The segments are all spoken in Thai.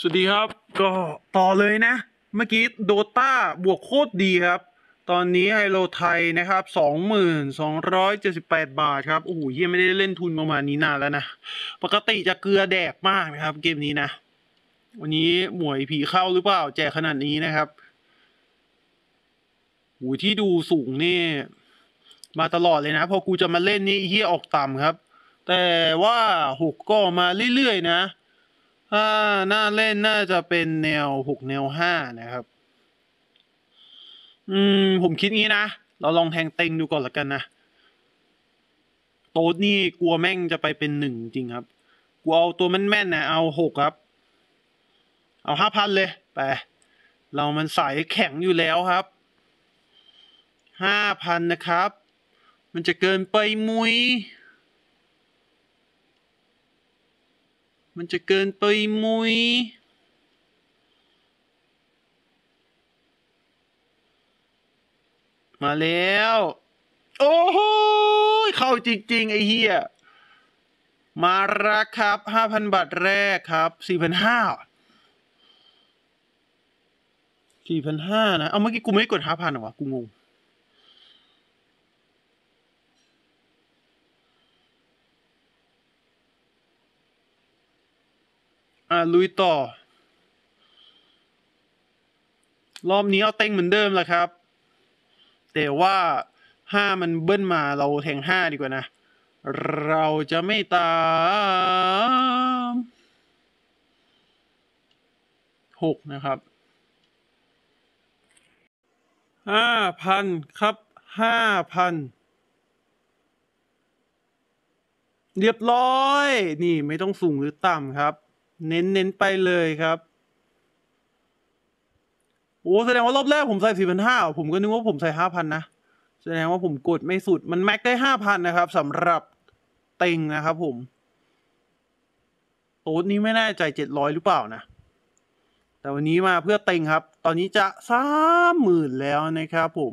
สวัสดีครับ ก็ต่อเลยนะเมื่อกี้โดต้าบวกโคตรดีครับ ตอนนี้ไฮโลไทยนะครับ2 2 7 8บาทครับโอ้โหยังไม่ได้เล่นทุนประมาณนี้นานแล้วนะ ปกติจะเกลือแดกมากนะครับเกมนี้นะ วันนี้ หมวยผีเข้าหรือเปล่าแจกขนาดนี้นะครับหูที่ดูสูงนี่มาตลอดเลยนะพอกูจะมาเล่นนี่เฮียออกต่ำครับ แต่ว่าหกก็มาเรื่อยๆนะถ้าน่าเล่นน่าจะเป็นแนวหกแนวห้านะครับ อืม ผมคิดงี้นะ เราลองแทงเต็งดูก่อนละกันนะโต๊ดนี่กลัวแม่งจะไปเป็นหนึ่งจริงครับ กลัวเอาตัวแม่นๆนะเอาหกครับ เอาห้าพันเลยไปเรามันสายแข็งอยู่แล้วครับห้าพันนะครับ มันจะเกินไปมุย้ยมันจะเกินไปมุย มาแล้วโอ้โหเข้าจริง ๆ ไอ้เฮียมาละครับ ห้าพันบาทแรกครับ สี่พันห้า สี่พันห้านะ เอาเมื่อกี้กูไม่กดห้าพันหรอวะ กูงงลุย ต่อ รอบนี้เอาเต็งเหมือนเดิมแหละครับ แต่ว่าห้ามันเบิ้ลมาเราแทงห้าดีกว่านะ เราจะไม่ตามหกนะครับ ห้าพันครับห้าพัน เรียบร้อย นี่ไม่ต้องสูงหรือต่ำครับเน้นเน้นไปเลยครับโอ้แสดงว่ารอบแรกผมใส่สี่พันห้าผมก็นึกว่าผมใส่ห้าพันนะ แสดงว่าผมกดไม่สุด มันแม็กได้ห้าพันนะครับสำหรับเต็งนะ ครับผม โต๊ดนี้ไม่แน่ใจเจ็ดร้อยหรือเปล่า นะ แต่วันนี้มาเพื่อเต็งครับ ตอนนี้จะสามหมื่นแล้วนะครับผม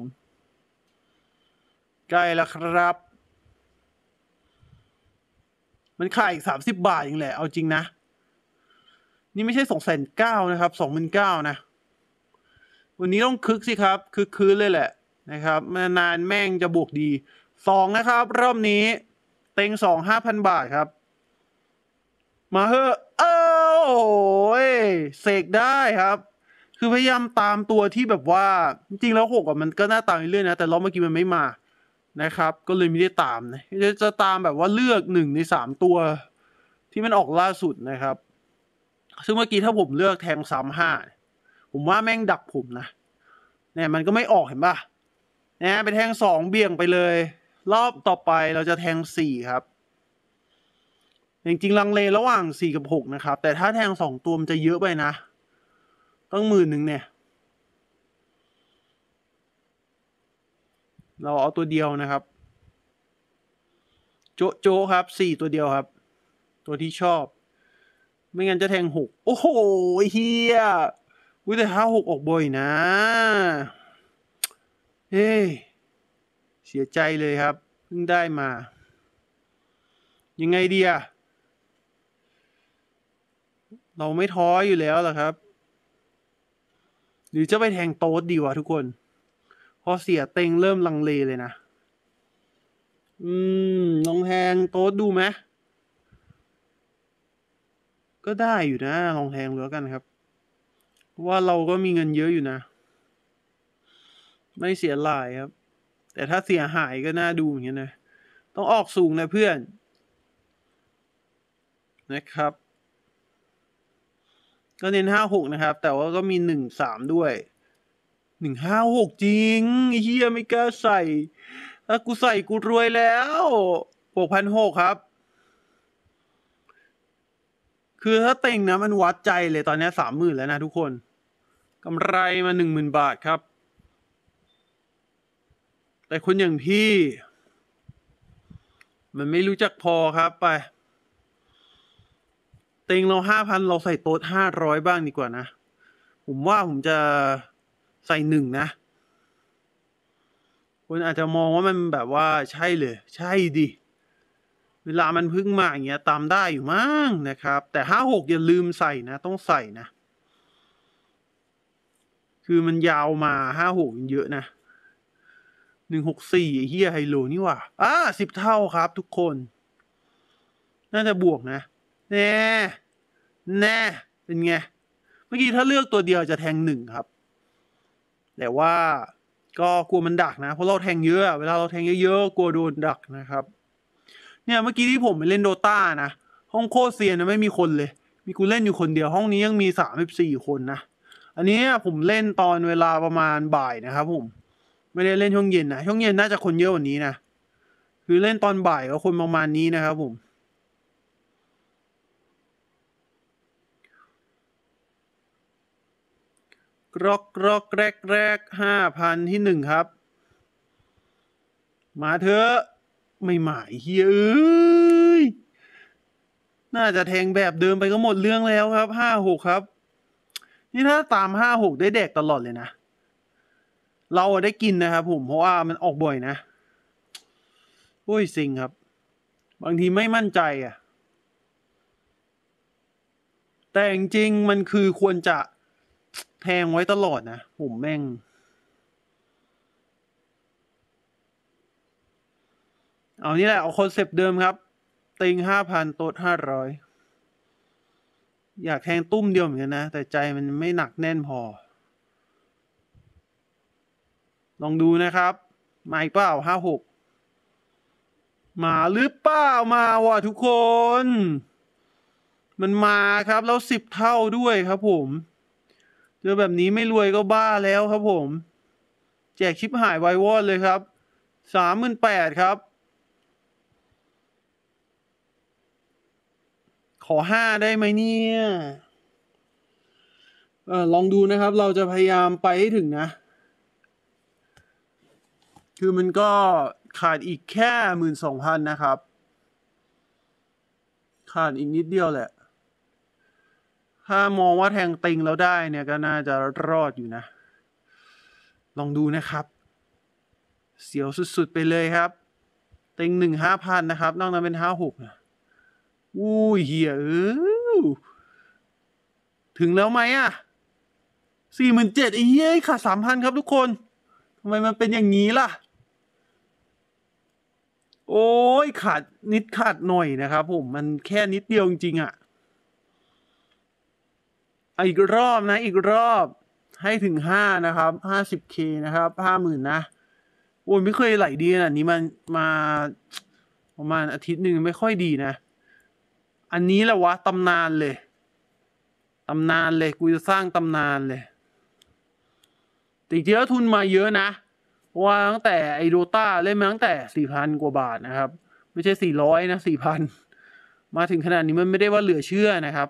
ใกล้แล้วครับ มันขายอีกสามสิบบาท่างแหละ เอาจริงนะนี่ไม่ใช่สองแสนเก้านะครับสองหมื่นเก้านะวันนี้ต้องคึกสิครับคึกคืนเลยแหละ นะครับ มานานแม่งจะบวกดี สองนะครับ รอบนี้เต็งสองห้าพันบาทครับ มาเฮอเออโอ้ยเสกได้ครับ คือพยายามตามตัวที่แบบว่าจริงแล้วหกอ่ะมันก็หน้าตามเรื่อยนะ แต่รอบเมื่อกี้ มันไม่มานะครับ ก็เลยไม่ได้ตามนะ จะตามแบบว่าเลือกหนึ่งในสามตัว ที่มันออกล่าสุดนะครับซึ่งเมื่อกี้ถ้าผมเลือกแทงซ้ำห้า ผมว่าแม่งดักผมนะเนี่ยมันก็ไม่ออกเห็นป่ะนะไปแทงสองเบี่ยงไปเลย รอบต่อไปเราจะแทงสี่ครับจริงๆลังเลระหว่างสี่กับหกนะครับ แต่ถ้าแทงสองตัวมันจะเยอะไปนะ ต้องหมื่นหนึ่งเนี่ย เราเอาตัวเดียวนะครับโจโจครับสี่ตัวเดียวครับ ตัวที่ชอบไม่งั้นจะแทงหกโอ้โหเฮียวุ้ยแต่ท้าหกออกบ่อยนะเอ้เสียใจเลยครับเพิ่งได้มา ยังไงเดียเราไม่ท้ออยู่แล้วล่ะครับ หรือจะไปแทงโต๊ดดีวะทุกคนพอเสียเต็งเริ่มลังเลเลยนะ อืมลองแทงโต๊ดดูไหมก็ได้อยู่นะลองแทงเหลือกันครับ ว่าเราก็มีเงินเยอะอยู่นะ ไม่เสียหลายครับ แต่ถ้าเสียหายก็น่าดูอย่างนกี้นะ ต้องออกสูงนะเพื่อนนะครับ ก็เน้นห้าหกนะครับ แต่ว่าก็มีหนึ่งสามด้วยหนึ่งห้าหกจริงเฮียไม่กล้าใส่ถ้ากูใส่กูรวยแล้วหกพันหกครับคือถ้าเต็งนะมันวัดใจเลยตอนนี้สามหมื่นแล้วนะทุกคน กำไรมาหนึ่งหมื่นบาทครับ แต่คนอย่างพี่ มันไม่รู้จักพอครับไป เต็งเราห้าพันเราใส่โต๊ดห้าร้อยบ้างดีกว่านะ ผมว่าผมจะใส่หนึ่งนะคุณอาจจะมองว่ามันแบบว่าใช่เลยใช่ดิเวลามันพึ่งมาอย่างเงี้ยตามได้อยู่มั้งนะครับ แต่ห้าหกอย่าลืมใส่นะ ต้องใส่นะ คือมันยาวมาห้าหกเยอะนะหนึ่งหกสี่เฮียไฮโลนี่ว่ะอ่าสิบเท่าครับทุกคน น่าจะบวกนะ แน่ แน่เป็นไง เมื่อกี้ถ้าเลือกตัวเดียวจะแทงหนึ่งครับ แต่ว่าก็กลัวมันดักนะเพราะเราแทงเยอะเวลาเราแทงเยอะๆกลัวโดนดักนะครับเนี่ย เมื่อกี้ที่ผมไปเล่นโดตานะ ห้องโคเซียนนะไม่มีคนเลย มีกูเล่นอยู่คนเดียวห้องนี้ยังมีสามสิบสี่คนนะอันนี้ ผมเล่นตอนเวลาประมาณบ่ายนะครับผม ไม่ได้เล่นช่วงเย็นนะช่วงเย็นน่าจะคนเยอะกว่านี้นะคือเล่นตอนบ่ายก็คนประมาณนี้นะครับ ผมกรอกกรอกแรกแรกห้าพันที่หนึ่งครับ มาเถอะไม่หมายเฮ้ย น่าจะแทงแบบเดิมไปก็หมดเรื่องแล้วครับ ห้าหกครับ นี่ถ้าตามห้าหกได้แดกตลอดเลยนะ เราได้กินนะครับผม เพราะว่ามันออกบ่อยนะ โอ้ยสิงครับ บางทีไม่มั่นใจอ่ะ แต่จริงมันคือควรจะแทงไว้ตลอดนะ ผมแม่งเอานี่แหละ เอาคอนเซปต์เดิมครับติงห้าพันโต๊ดห้าร้อยอยากแทงตุ้มเดียวเหมือนกันนะ แต่ใจมันไม่หนักแน่นพอ ลองดูนะครับ มาอีกเปล่าห้าหกมาหรือเปล่ามาว่ะทุกคน มันมาครับแล้วสิบเท่าด้วยครับผมเจอแบบนี้ไม่รวยก็บ้าแล้วครับผม แจกชิปหายไววอดเลยครับสามหมื่นแปดครับขอห้าได้ไหมเนี่ยอลองดูนะครับ เราจะพยายามไปให้ถึงนะ คือมันก็ขาดอีกแค่หมื่นสองพันนะครับ ขาดอีกนิดเดียวแหละ ถ้ามองว่าแทงติงแล้วได้เนี่ย ก็น่าจะรอดอยู่นะ ลองดูนะครับ เสียวสุดๆ ไปเลยครับ ติงหนึ่งห้าพันนะครับ นอกนั้นเป็นห้าหกนะอู้เฮียเออถึงแล้วไหมอ่ะสี่หมื่นเจ็ดไอ้เียขาดสามพันครับทุกคน ทำไมมันเป็นอย่างนี้ล่ะ โอ้ยขาดนิดขาดหน่อยนะครับผมมันแค่นิดเดียวจริงๆอ่ะ อีกรอบนะ อีกรอบให้ถึงห้านะครับห้าสิบเคนะครับห้าหมื่นนะ โอ้ยไม่เคยไหลดีขนาดนี้มันมาประมาณอาทิตย์หนึ่งไม่ค่อยดีนะอันนี้แหละวะตำนานเลยตำนานเลยกูจะสร้างตำนานเลย ติเจอทุนมาเยอะนะว่าตั้งแต่ไอโดต้า เล่นมาตั้งแต่สี่พันกว่าบาทนะครับ ไม่ใช่สี่ร้อยนะสี่พันมาถึงขนาดนี้มันไม่ได้ว่าเหลือเชื่อนะครับ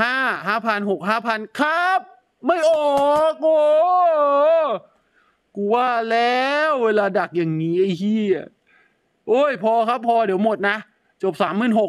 ห้าห้าพันหกห้าพันครับ ไม่ออกโอ้กูว่าแล้วเวลาดักอย่างนี้ ไอ้เฮียโอ้ย พอครับพอเดี๋ยวหมดนะจบสามหมื่นหก